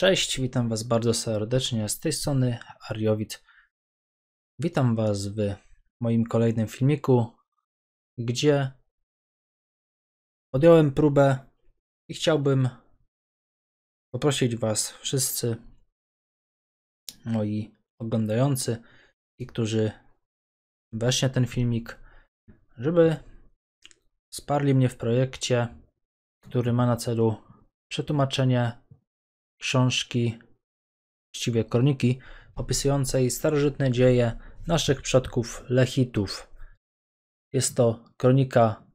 Cześć, witam Was bardzo serdecznie z tej strony Ariowit. Witam Was w moim kolejnym filmiku, gdzie podjąłem próbę i chciałbym poprosić Was wszyscy, moi oglądający i którzy weszli ten filmik, żeby wsparli mnie w projekcie, który ma na celu przetłumaczenie książki, właściwie kroniki, opisującej starożytne dzieje naszych przodków Lechitów. Jest to kronika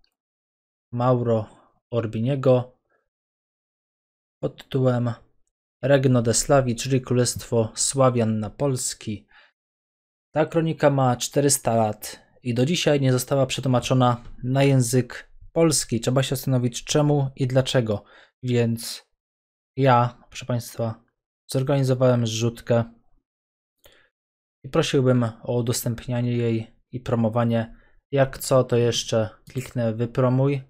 Mauro Orbiniego pod tytułem Regno de Slavi, czyli Królestwo Sławian na Polski. Ta kronika ma 400 lat i do dzisiaj nie została przetłumaczona na język polski. Trzeba się zastanowić czemu i dlaczego. Więc ja, proszę Państwa, zorganizowałem zrzutkę i prosiłbym o udostępnianie jej i promowanie. Jak co, to jeszcze kliknę wypromuj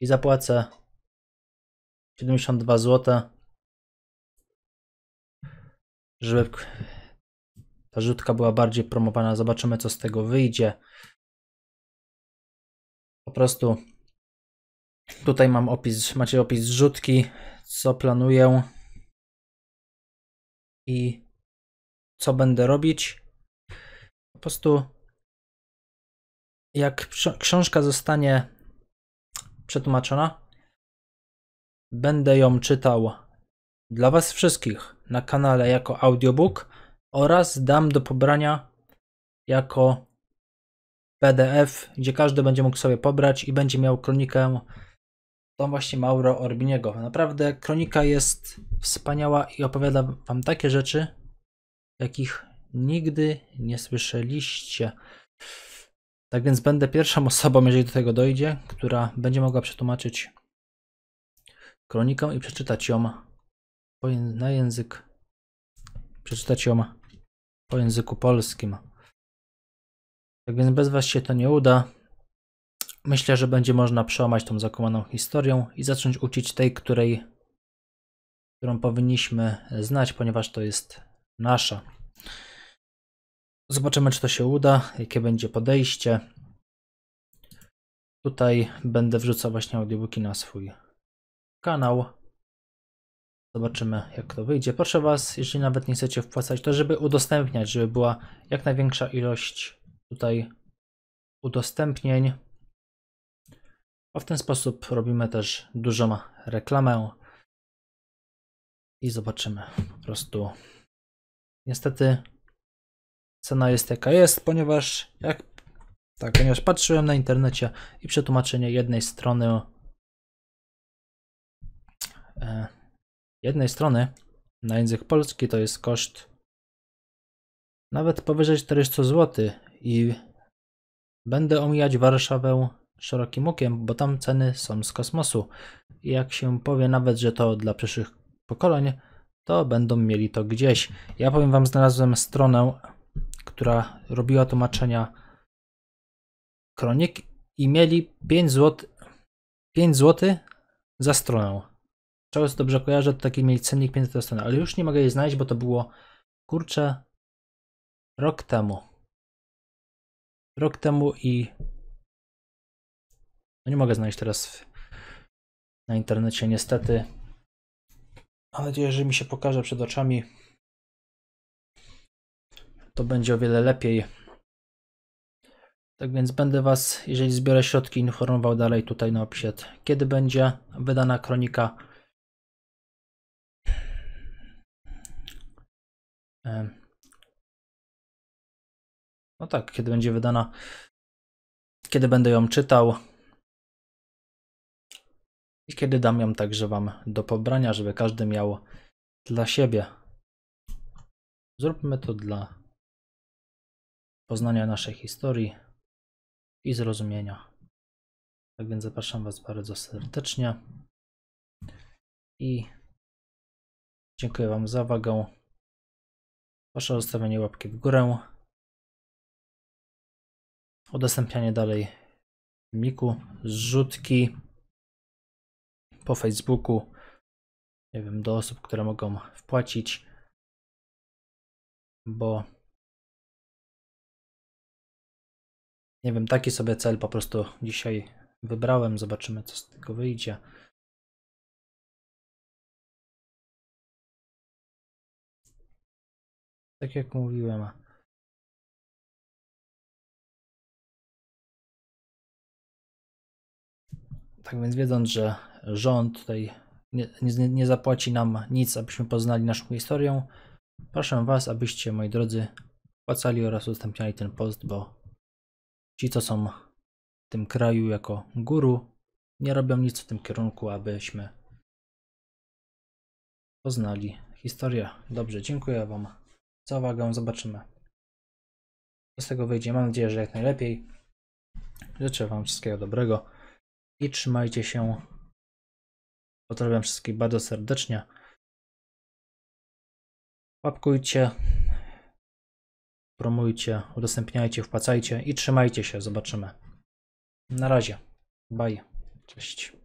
i zapłacę 72 zł, żeby ta rzutka była bardziej promowana. Zobaczymy, co z tego wyjdzie. Po prostu tutaj mam opis, macie opis rzutki, co planuję i co będę robić. Po prostu jak książka zostanie przetłumaczona, będę ją czytał dla Was wszystkich na kanale jako audiobook oraz dam do pobrania jako PDF, gdzie każdy będzie mógł sobie pobrać i będzie miał kronikę tą właśnie Mauro Orbiniego. Naprawdę kronika jest wspaniała i opowiada wam takie rzeczy, jakich nigdy nie słyszeliście. Tak więc będę pierwszą osobą, jeżeli do tego dojdzie, która będzie mogła przetłumaczyć kronikę i przeczytać ją na język przeczytać ją po języku polskim. Tak więc bez was się to nie uda. Myślę, że będzie można przełamać tą zakołaną historią i zacząć uczyć tej, której, którą powinniśmy znać, ponieważ to jest nasza. Zobaczymy, czy to się uda, jakie będzie podejście. Tutaj będę wrzucał właśnie audiobooki na swój kanał. Zobaczymy, jak to wyjdzie. Proszę Was, jeżeli nawet nie chcecie wpłacać, to żeby udostępniać, żeby była jak największa ilość tutaj udostępnień. A w ten sposób robimy też dużą reklamę i zobaczymy po prostu. Niestety cena jest jaka jest, ponieważ jak tak, ponieważ patrzyłem na internecie i przetłumaczenie jednej strony e, jednej strony na język polski to jest koszt nawet powyżej 400 zł i będę omijać Warszawę szerokim okiem, bo tam ceny są z kosmosu. jak się powie nawet, że to dla przyszłych pokoleń, to będą mieli to gdzieś. Ja powiem Wam, znalazłem stronę, która robiła tłumaczenia kronik i mieli 5 zł, 5 zł za stronę. Czego się dobrze kojarzę, to taki mieli cennik 5 za stronę, ale już nie mogę jej znaleźć, bo to było kurczę rok temu. Rok temu i no nie mogę znaleźć teraz na internecie, niestety. Mam nadzieję, że mi się pokaże przed oczami. To będzie o wiele lepiej. Tak więc będę Was, jeżeli zbiorę środki, informował dalej tutaj na opisie, kiedy będzie wydana kronika. No tak, kiedy będzie wydana, kiedy będę ją czytał kiedy dam ją także Wam do pobrania, żeby każdy miał dla siebie. Zróbmy to dla poznania naszej historii i zrozumienia. Tak więc zapraszam Was bardzo serdecznie i dziękuję Wam za uwagę. Proszę o zostawienie łapki w górę, udostępnianie dalej Miku, zrzutki po Facebooku, nie wiem, do osób, które mogą wpłacić, bo nie wiem, taki sobie cel po prostu dzisiaj wybrałem. Zobaczymy, co z tego wyjdzie. Tak jak mówiłem. Tak więc wiedząc, że rząd tutaj nie, nie, nie zapłaci nam nic, abyśmy poznali naszą historię, proszę Was, abyście, moi drodzy, płacali oraz udostępniali ten post, bo ci, co są w tym kraju jako guru, nie robią nic w tym kierunku, abyśmy poznali historię. Dobrze, dziękuję Wam za uwagę, zobaczymy. Co z tego wyjdzie? Mam nadzieję, że jak najlepiej. Życzę Wam wszystkiego dobrego i trzymajcie się. Pozdrawiam wszystkich bardzo serdecznie. Łapkujcie, promujcie, udostępniajcie, wpłacajcie i trzymajcie się. Zobaczymy. Na razie. Bye. Cześć.